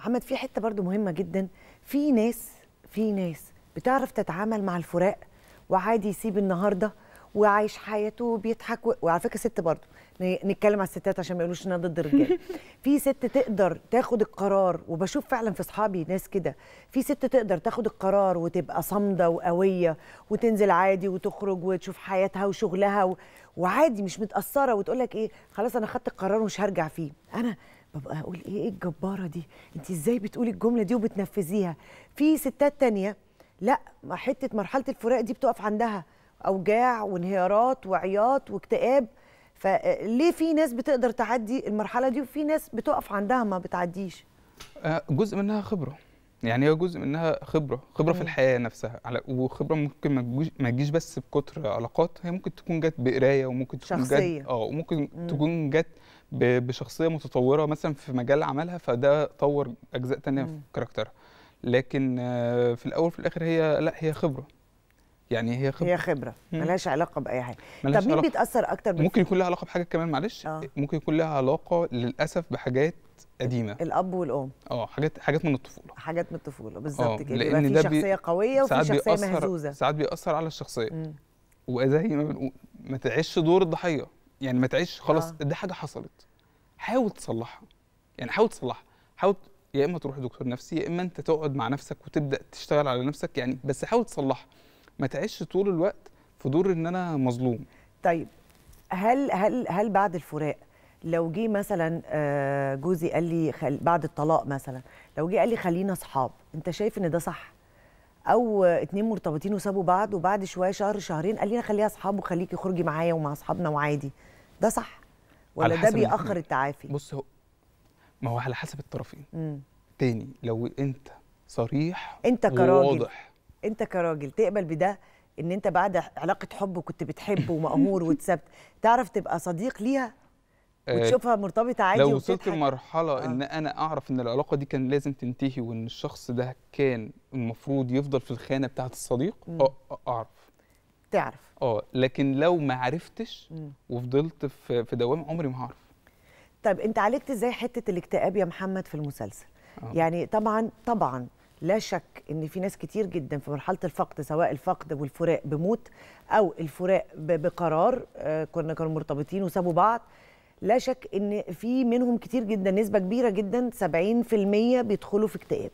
محمد في حته برضو مهمه جدا في ناس في ناس بتعرف تتعامل مع الفراق وعادي يسيب النهارده وعايش حياته وبيضحك و... وعلى فكره ست برضه نتكلم على الستات عشان ما يقولوش ان انا ضد الرجاله في ست تقدر تاخد القرار وبشوف فعلا في اصحابي ناس كده في ست تقدر تاخد القرار وتبقى صامده وقويه وتنزل عادي وتخرج وتشوف حياتها وشغلها و... وعادي مش متاثره وتقول لك ايه خلاص انا خدت القرار ومش هرجع فيه انا ببقى اقول ايه الجباره دي انت ازاي بتقولي الجمله دي وبتنفذيها في ستات تانية لا حته مرحله الفراق دي بتقف عندها اوجاع وانهيارات وعياط واكتئاب فليه في ناس بتقدر تعدي المرحله دي وفي ناس بتقف عندها ما بتعديش آه، جزء منها خبره يعني هي جزء منها خبره خبره في الحياه نفسها على وخبره ممكن ما تجيش بس بكتر علاقات هي ممكن تكون جت بقرايه وممكن تكون شخصية. جت اه وممكن مم. تكون جت بشخصيه متطوره مثلا في مجال عملها فده طور اجزاء تانية مم. في كاركترها لكن آه، في الاول وفي الاخر هي لا هي خبره يعني هي خبره هي خبره ملهاش علاقه باي حاجه طب مين علاقة. بيتاثر اكتر ممكن يكون لها علاقه بحاجه كمان معلش آه. ممكن يكون لها علاقه للاسف بحاجات قديمه الاب والام اه حاجات حاجات من الطفوله حاجات من الطفوله آه، بالظبط كده لان في شخصيه بي... قويه وفي شخصيه مهزوزه ساعات بيأثر على الشخصيه مم. وزي ما بنقول ما تعيش دور الضحيه يعني ما تعيش خلاص آه. دي حاجه حصلت حاول تصلحها يعني حاول تصلحها حاول يا اما تروح دكتور نفسي يا اما انت تقعد مع نفسك وتبدا تشتغل على نفسك يعني بس حاول تصلحها ما تعيش طول الوقت في دور ان انا مظلوم طيب هل هل هل بعد الفراق لو جه مثلا آه، جوزي قال لي خل... بعد الطلاق مثلا لو جه قال لي خلينا اصحاب انت شايف ان ده صح او اتنين مرتبطين وسابوا بعض وبعد شويه شهر شهرين قال لنا خليها اصحاب وخليكي خرجي معايا ومع اصحابنا وعادي ده صح ولا ده بيأخر التعافي بص هو ما هو على حسب الطرفين مم. تاني لو انت صريح انت كراجل وواضح. انت كراجل تقبل بده ان انت بعد علاقه حب وكنت بتحبه ومأمور واتسبت تعرف تبقى صديق ليها آه، وتشوفها مرتبطه عادي لو وصلت لمرحله آه. ان انا اعرف ان العلاقه دي كان لازم تنتهي وان الشخص ده كان المفروض يفضل في الخانه بتاعه الصديق آه، آه، اعرف تعرف اه لكن لو ما عرفتش مم. وفضلت في في دوام عمري ما هعرف طب انت عالجت ازاي حته الاكتئاب يا محمد في المسلسل آه. يعني طبعا طبعا لا شك ان في ناس كتير جدا في مرحله الفقد سواء الفقد والفراق بموت او الفراق بقرار كنا كانوا مرتبطين وسابوا بعض لا شك ان في منهم كتير جدا نسبه كبيره جدا 70% بيدخلوا في اكتئاب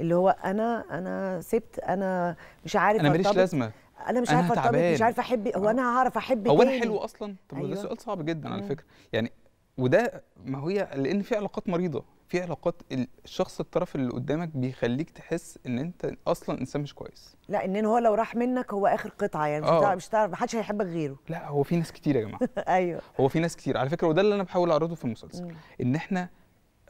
اللي هو انا انا سبت انا مش عارف انا ماليش لازمه انا مش عارفه ارتبط مش عارفه احب هو انا آه. هعرف احب هو انا حلو اصلا طب أيوة. ده سؤال صعب جدا على فكره يعني وده ما هي لان في علاقات مريضه في علاقات الشخص الطرف اللي قدامك بيخليك تحس ان انت اصلا انسان مش كويس لا ان هو لو راح منك هو اخر قطعه يعني مش آه. هتعرف مش هتعرف محدش هيحبك غيره لا هو في ناس كتير يا جماعه ايوه هو في ناس كتير على فكره وده اللي انا بحاول اعرضه في المسلسل ان احنا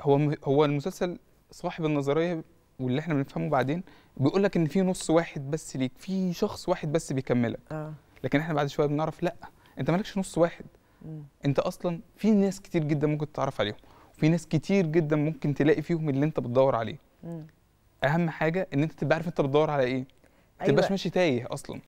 هو هو المسلسل صاحب النظريه واللي احنا بنفهمه بعدين بيقول لك ان في نص واحد بس ليك في شخص واحد بس بيكملك آه. لكن احنا بعد شويه بنعرف لا انت مالكش نص واحد م. انت اصلا في ناس كتير جدا ممكن تتعرف عليهم في ناس كتير جدا ممكن تلاقي فيهم اللي انت بتدور عليه مم. اهم حاجه ان انت تبقى عارف انت بتدور على ايه ما أيوة. تبقاش ماشي تايه اصلا